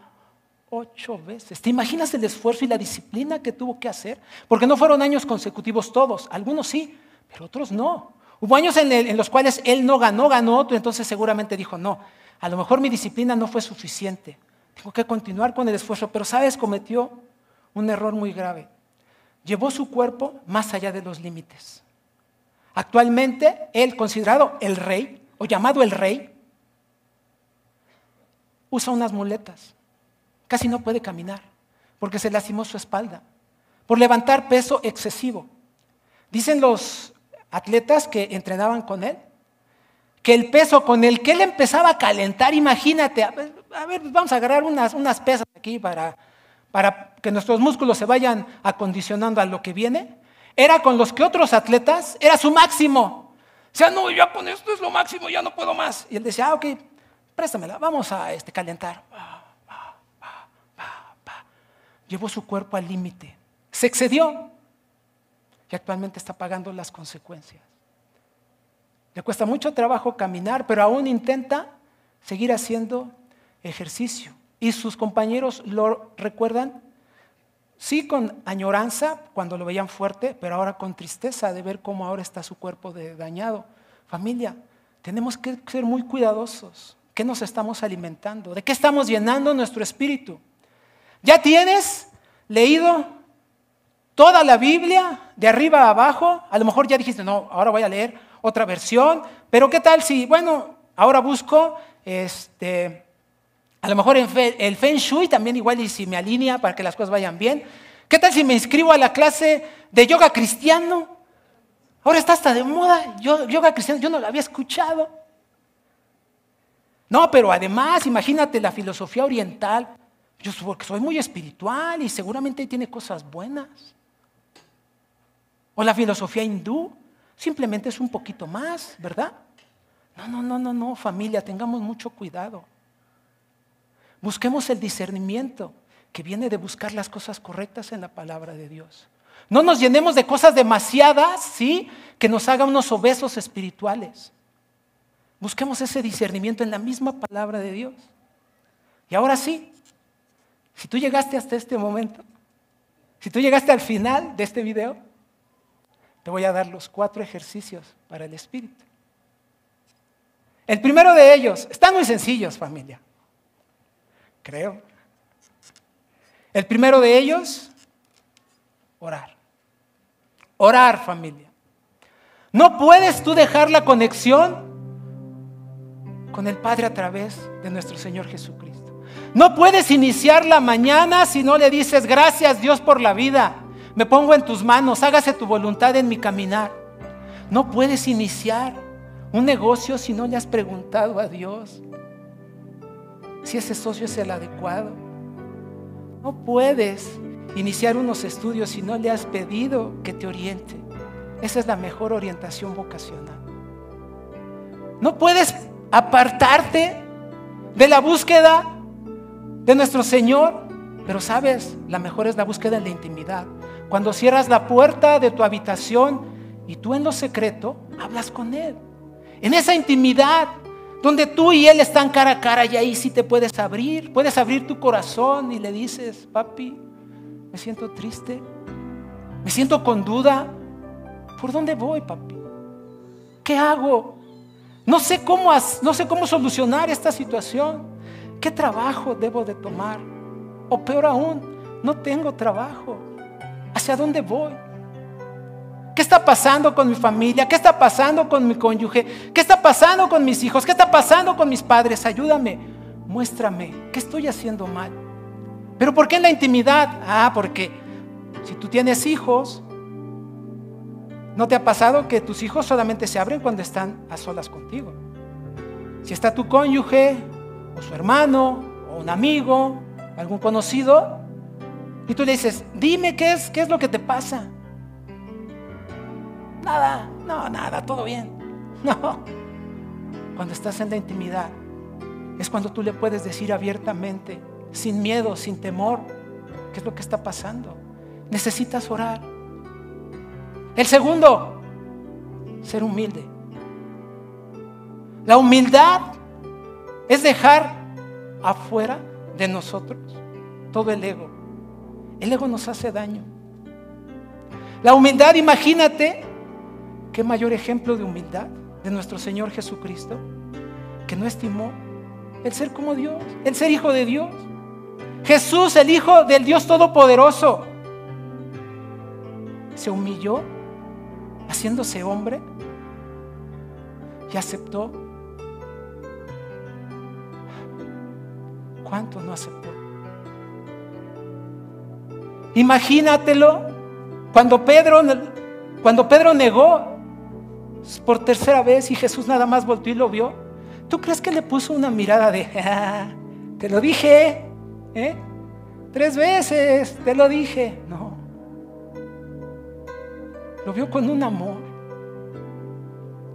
ocho veces. ¿Te imaginas el esfuerzo y la disciplina que tuvo que hacer? Porque no fueron años consecutivos todos, algunos sí, pero otros no. Hubo años en, los cuales él no ganó, ganó otro, entonces seguramente dijo, no, a lo mejor mi disciplina no fue suficiente, tengo que continuar con el esfuerzo, pero sabes, cometió un error muy grave. Llevó su cuerpo más allá de los límites. Actualmente, él, considerado el rey, o llamado el rey, usa unas muletas. Casi no puede caminar, porque se lastimó su espalda, por levantar peso excesivo. Dicen los atletas que entrenaban con él, que el peso con el que él empezaba a calentar, imagínate, a ver, pues vamos a agarrar unas, unas pesas aquí para que nuestros músculos se vayan acondicionando a lo que viene era con los que otros atletas era su máximo. O sea, no, ya con esto es lo máximo, ya no puedo más. Y él decía, ah, ok, préstamela, vamos a este, calentar. Llevó su cuerpo al límite, se excedió y actualmente está pagando las consecuencias. Le cuesta mucho trabajo caminar, pero aún intenta seguir haciendo ejercicio. Y sus compañeros lo recuerdan Sí, con añoranza, cuando lo veían fuerte, pero ahora con tristeza de ver cómo ahora está su cuerpo dañado. Familia, tenemos que ser muy cuidadosos. ¿Qué nos estamos alimentando? ¿De qué estamos llenando nuestro espíritu? ¿Ya tienes leído toda la Biblia de arriba a abajo? A lo mejor ya dijiste, no, ahora voy a leer otra versión, pero ¿qué tal si, bueno, ahora busco este, a lo mejor el Feng Shui también igual y si me alinea para que las cosas vayan bien. ¿Qué tal si me inscribo a la clase de yoga cristiano? Ahora está hasta de moda. Yo, yoga cristiano, yo no lo había escuchado. No, pero además, imagínate la filosofía oriental. Yo porque soy muy espiritual y seguramente tiene cosas buenas. O la filosofía hindú, simplemente es un poquito más, ¿verdad? No, no, no, no, no, familia, tengamos mucho cuidado. Busquemos el discernimiento que viene de buscar las cosas correctas en la palabra de Dios. No nos llenemos de cosas demasiadas, ¿sí? Que nos hagan unos obesos espirituales. Busquemos ese discernimiento en la misma palabra de Dios. Y ahora sí, si tú llegaste hasta este momento, si tú llegaste al final de este video, te voy a dar los cuatro ejercicios para el espíritu. El primero de ellos, están muy sencillos familia creo. El primero de ellos, orar. Orar familia. No puedes tú dejar la conexión con el Padre a través de nuestro Señor Jesucristo. No puedes iniciar la mañana si no le dices gracias Dios por la vida. Me pongo en tus manos, hágase tu voluntad en mi caminar. No puedes iniciar un negocio si no le has preguntado a Dios si ese socio es el adecuado. No puedes iniciar unos estudios si no le has pedido que te oriente. Esa es la mejor orientación vocacional. No puedes apartarte de la búsqueda de nuestro Señor, pero sabes, la mejor es la búsqueda en la intimidad. Cuando cierras la puerta de tu habitación y tú en lo secreto hablas con Él. En esa intimidad donde tú y Él están cara a cara y ahí sí te puedes abrir, puedes abrir tu corazón y le dices, papi, me siento triste, me siento con duda, ¿por dónde voy, papi? ¿Qué hago? No sé cómo, no sé cómo solucionar esta situación, ¿qué trabajo debo de tomar? O peor aún, no tengo trabajo, ¿hacia dónde voy? ¿Qué está pasando con mi familia? ¿Qué está pasando con mi cónyuge? ¿Qué está pasando con mis hijos? ¿Qué está pasando con mis padres? Ayúdame, muéstrame, ¿qué estoy haciendo mal? ¿Pero por qué en la intimidad? Ah, porque si tú tienes hijos, ¿no te ha pasado que tus hijos solamente se abren cuando están a solas contigo? Si está tu cónyuge, o su hermano, o un amigo, algún conocido, y tú le dices, dime qué es, qué es lo que te pasa. Nada, no, nada, todo bien. No. Cuando estás en la intimidad es cuando tú le puedes decir abiertamente, sin miedo, sin temor, qué es lo que está pasando. Necesitas orar. El segundo, ser humilde. La humildad es dejar afuera de nosotros todo el ego. El ego nos hace daño. La humildad, imagínate, ¿Qué mayor ejemplo de humildad de nuestro Señor Jesucristo? Que no estimó el ser como Dios, el ser hijo de Dios. Jesús, el Hijo del Dios Todopoderoso, se humilló haciéndose hombre y aceptó. ¿Cuánto no aceptó? Imagínatelo cuando Pedro, cuando Pedro negó por tercera vez y Jesús nada más volvió y lo vio? ¿Tú crees que le puso una mirada de, te lo dije, eh? Tres veces, te lo dije. No. Lo vio con un amor.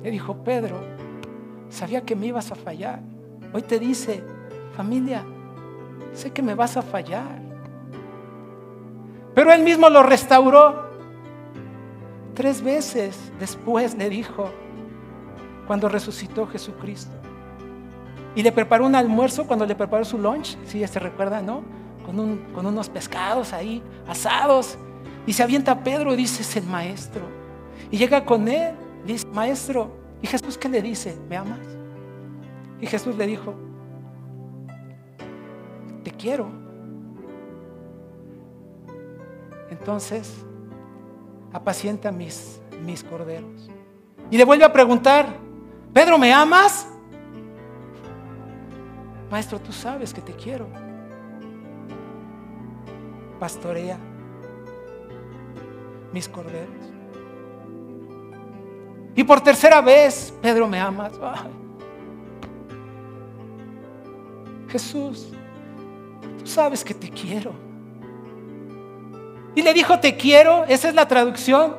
Le dijo, Pedro, sabía que me ibas a fallar. Hoy te dice, familia, sé que me vas a fallar. Pero él mismo lo restauró. Tres veces después le dijo, cuando resucitó Jesucristo. Y le preparó un almuerzo cuando le preparó su lunch, si ya se recuerda, ¿no? Con, unos pescados ahí, asados. Y se avienta Pedro y dice, es el maestro. Y llega con él, dice, maestro. ¿Y Jesús qué le dice? ¿Me amas? Y Jesús le dijo, te quiero. Entonces, apacienta mis, mis corderos. Y le vuelve a preguntar, Pedro, ¿me amas? Maestro, tú sabes que te quiero. Pastorea mis corderos. Y por tercera vez, Pedro, ¿me amas? Jesús, tú sabes que te quiero. Y le dijo, te quiero, esa es la traducción.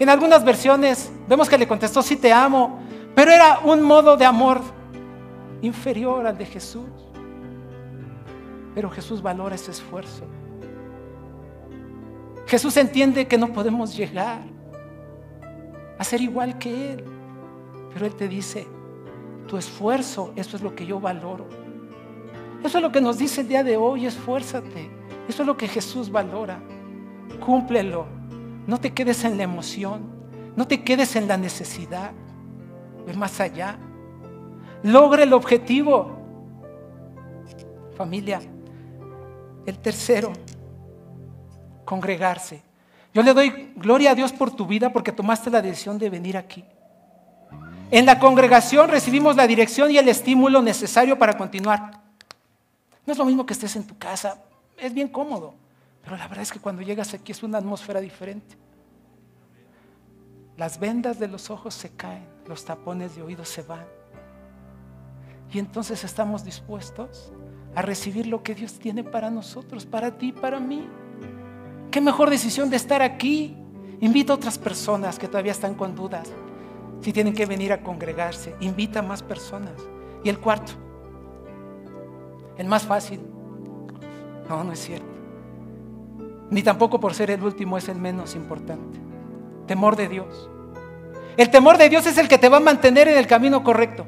En algunas versiones vemos que le contestó, sí te amo, pero era un modo de amor inferior al de Jesús. Pero Jesús valora ese esfuerzo. Jesús entiende que no podemos llegar a ser igual que Él. Pero Él te dice, tu esfuerzo, eso es lo que yo valoro. Eso es lo que nos dice el día de hoy, esfuérzate. Eso es lo que Jesús valora. Cúmplelo. No te quedes en la emoción. No te quedes en la necesidad. Ve más allá. Logra el objetivo. Familia. El tercero. Congregarse. Yo le doy gloria a Dios por tu vida porque tomaste la decisión de venir aquí. En la congregación recibimos la dirección y el estímulo necesario para continuar. No es lo mismo que estés en tu casa es bien cómodo, pero la verdad es que cuando llegas aquí es una atmósfera diferente. Las vendas de los ojos se caen, los tapones de oído se van. Y entonces estamos dispuestos a recibir lo que Dios tiene para nosotros, para ti, para mí. Qué mejor decisión de estar aquí. Invita a otras personas que todavía están con dudas. Si tienen que venir a congregarse, invita a más personas. Y el cuarto, el más fácil, no, no es cierto. Ni tampoco por ser el último es el menos importante. Temor de Dios. El temor de Dios es el que te va a mantener en el camino correcto.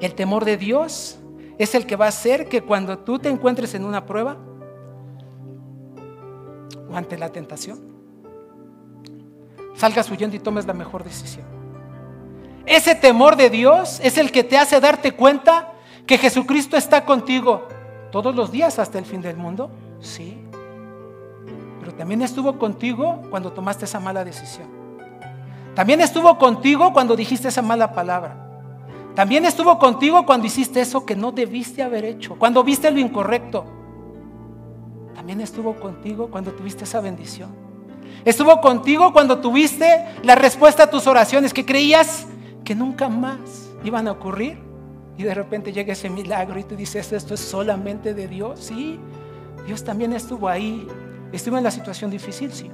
El temor de Dios es el que va a hacer que cuando tú te encuentres en una prueba o ante la tentación, salgas huyendo y tomes la mejor decisión. Ese temor de Dios es el que te hace darte cuenta que Jesucristo está contigo ¿Todos los días hasta el fin del mundo? Sí. Pero también estuvo contigo cuando tomaste esa mala decisión. También estuvo contigo cuando dijiste esa mala palabra. También estuvo contigo cuando hiciste eso que no debiste haber hecho, cuando viste lo incorrecto. También estuvo contigo cuando tuviste esa bendición. Estuvo contigo cuando tuviste la respuesta a tus oraciones que creías que nunca más iban a ocurrir y de repente llega ese milagro y tú dices, esto es solamente de Dios. Sí, Dios también estuvo ahí. Estuvo en la situación difícil, sí.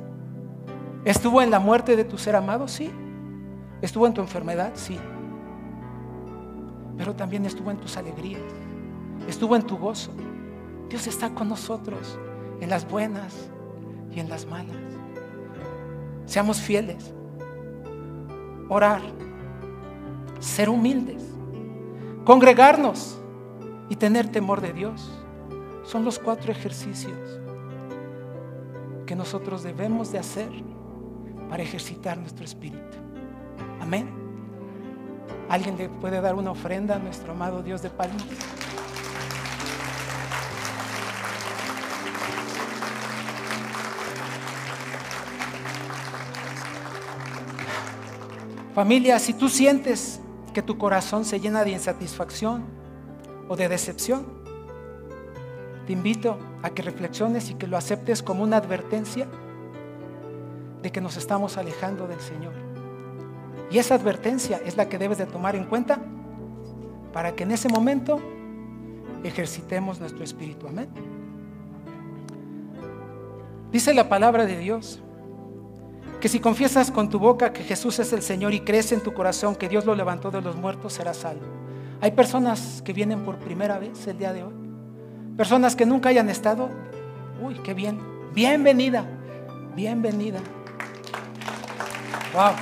Estuvo en la muerte de tu ser amado, sí. Estuvo en tu enfermedad, sí. Pero también estuvo en tus alegrías. Estuvo en tu gozo. Dios está con nosotros en las buenas y en las malas. Seamos fieles. Orar. Ser humildes congregarnos y tener temor de Dios. Son los cuatro ejercicios que nosotros debemos de hacer para ejercitar nuestro espíritu. Amén. ¿Alguien le puede dar una ofrenda a nuestro amado Dios de palmas? Familia, si tú sientes que tu corazón se llena de insatisfacción o de decepción. Te invito a que reflexiones y que lo aceptes como una advertencia de que nos estamos alejando del Señor. Y esa advertencia es la que debes de tomar en cuenta para que en ese momento ejercitemos nuestro espíritu. Amén. Dice la palabra de Dios que si confiesas con tu boca que Jesús es el Señor y crees en tu corazón que Dios lo levantó de los muertos, serás salvo. Hay personas que vienen por primera vez el día de hoy. Personas que nunca hayan estado. Uy, qué bien. Bienvenida. Bienvenida. Wow.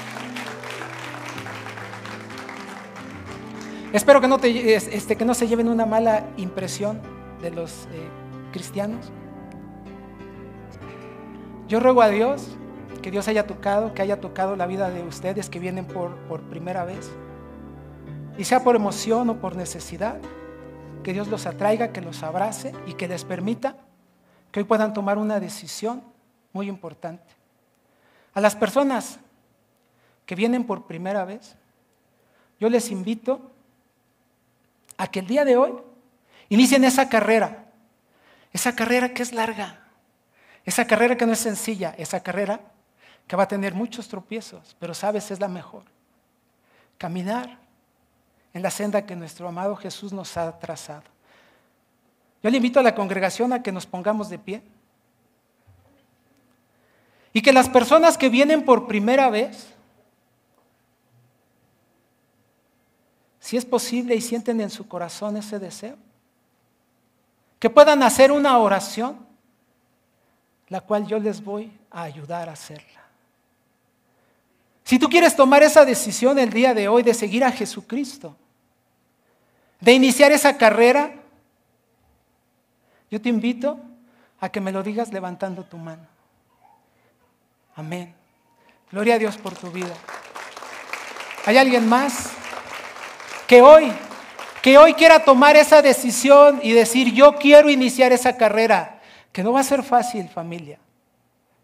Espero que no, te, este, que no se lleven una mala impresión de los eh, cristianos. Yo ruego a Dios que Dios haya tocado, que haya tocado la vida de ustedes que vienen por, por primera vez. Y sea por emoción o por necesidad, que Dios los atraiga, que los abrace y que les permita que hoy puedan tomar una decisión muy importante. A las personas que vienen por primera vez, yo les invito a que el día de hoy inicien esa carrera, esa carrera que es larga, esa carrera que no es sencilla, esa carrera que va a tener muchos tropiezos, pero sabes, es la mejor. Caminar en la senda que nuestro amado Jesús nos ha trazado. Yo le invito a la congregación a que nos pongamos de pie. Y que las personas que vienen por primera vez, si es posible y sienten en su corazón ese deseo, que puedan hacer una oración, la cual yo les voy a ayudar a hacerla. Si tú quieres tomar esa decisión el día de hoy de seguir a Jesucristo, de iniciar esa carrera, yo te invito a que me lo digas levantando tu mano. Amén. Gloria a Dios por tu vida. ¿Hay alguien más que hoy, que hoy quiera tomar esa decisión y decir, yo quiero iniciar esa carrera? Que no va a ser fácil, familia,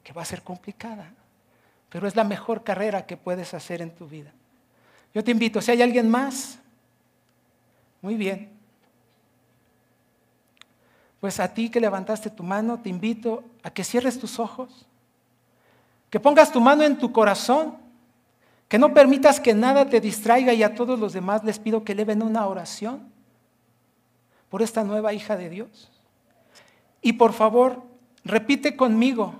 que va a ser complicada pero es la mejor carrera que puedes hacer en tu vida. Yo te invito, si hay alguien más, muy bien. Pues a ti que levantaste tu mano, te invito a que cierres tus ojos, que pongas tu mano en tu corazón, que no permitas que nada te distraiga y a todos los demás les pido que eleven una oración por esta nueva hija de Dios. Y por favor, repite conmigo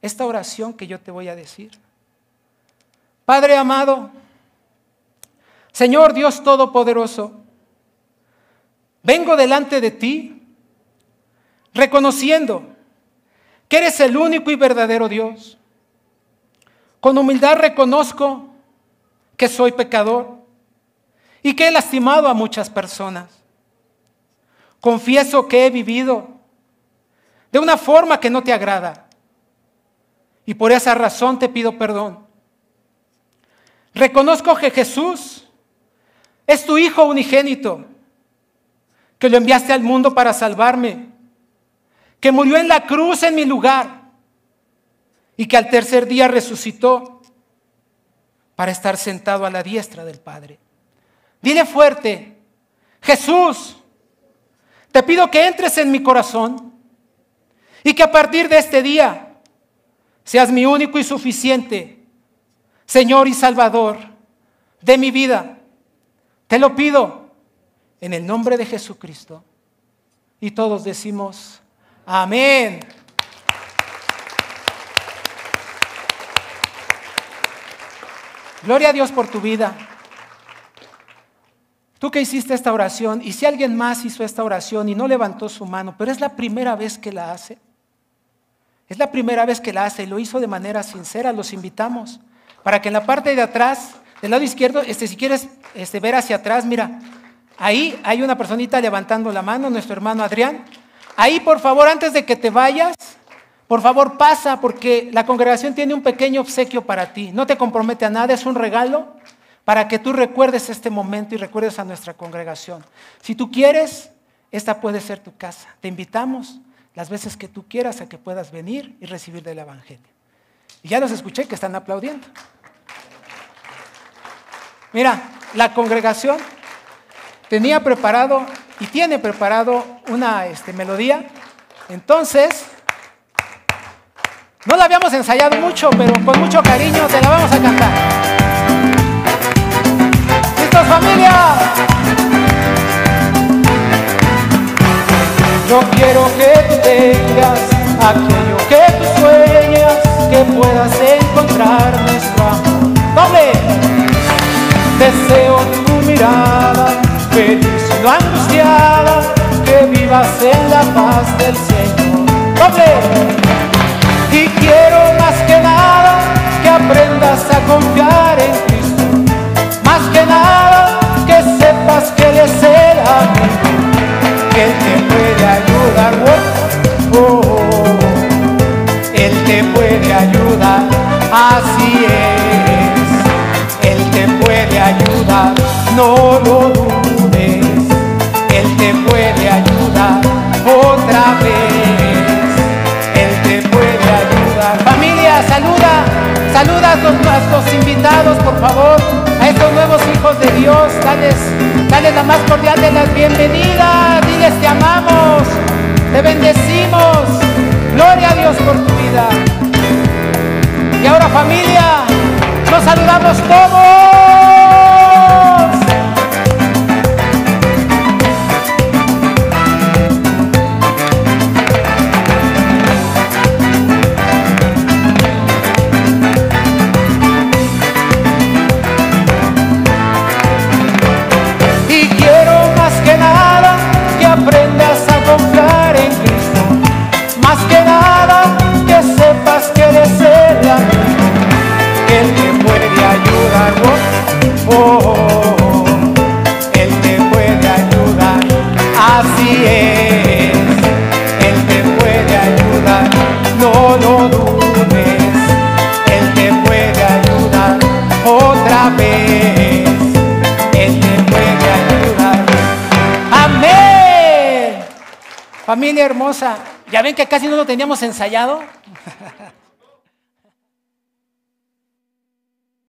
esta oración que yo te voy a decir. Padre amado, Señor Dios Todopoderoso, vengo delante de ti reconociendo que eres el único y verdadero Dios. Con humildad reconozco que soy pecador y que he lastimado a muchas personas. Confieso que he vivido de una forma que no te agrada y por esa razón te pido perdón. Reconozco que Jesús es tu Hijo unigénito, que lo enviaste al mundo para salvarme, que murió en la cruz en mi lugar y que al tercer día resucitó para estar sentado a la diestra del Padre. Dile fuerte, Jesús, te pido que entres en mi corazón y que a partir de este día seas mi único y suficiente Señor y Salvador de mi vida. Te lo pido en el nombre de Jesucristo. Y todos decimos, amén. Gloria a Dios por tu vida. Tú que hiciste esta oración, y si alguien más hizo esta oración y no levantó su mano, pero es la primera vez que la hace, es la primera vez que la hace y lo hizo de manera sincera, los invitamos para que en la parte de atrás, del lado izquierdo, este, si quieres este, ver hacia atrás, mira, ahí hay una personita levantando la mano, nuestro hermano Adrián. Ahí, por favor, antes de que te vayas, por favor pasa porque la congregación tiene un pequeño obsequio para ti. No te compromete a nada, es un regalo para que tú recuerdes este momento y recuerdes a nuestra congregación. Si tú quieres, esta puede ser tu casa. Te invitamos las veces que tú quieras a que puedas venir y recibir del Evangelio. Y ya los escuché que están aplaudiendo. Mira, la congregación tenía preparado y tiene preparado una este, melodía. Entonces, no la habíamos ensayado mucho, pero con mucho cariño te la vamos a cantar. ¡Listos familia! Yo quiero que tú tengas aquello que tú sueñas, que puedas encontrar nuestro amor. ¡Doble! Deseo tu mirada, feliz no angustiada, que vivas en la paz del Señor. ¡Doble! Y quiero los invitados, por favor, a estos nuevos hijos de Dios, dales, dales la más cordial de las bienvenidas, diles te amamos, te bendecimos, gloria a Dios por tu vida. Y ahora familia, nos saludamos todos. hermosa. ¿Ya ven que casi no lo teníamos ensayado?